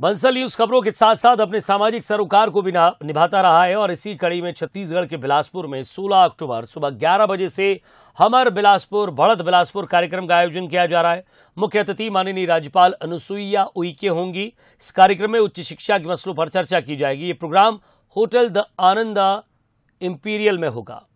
Bansal news खबरों के साथ साथ अपने सामाजिक सरोकार को भी निभाता रहा है और इसी कड़ी में छत्तीसगढ़ के बिलासपुर में 16 अक्टूबर सुबह 11 बजे से हमर बिलासपुर बढ़त बिलासपुर कार्यक्रम का आयोजन किया जा रहा है मुख्य अतिथि माननीय राज्यपाल अनुसुईया उइके होंगी इस कार्यक्रम में उच्च शिक्षा के मसलों पर चर्चा की जाएगी ये programme hotel the Ananda Imperial में होगा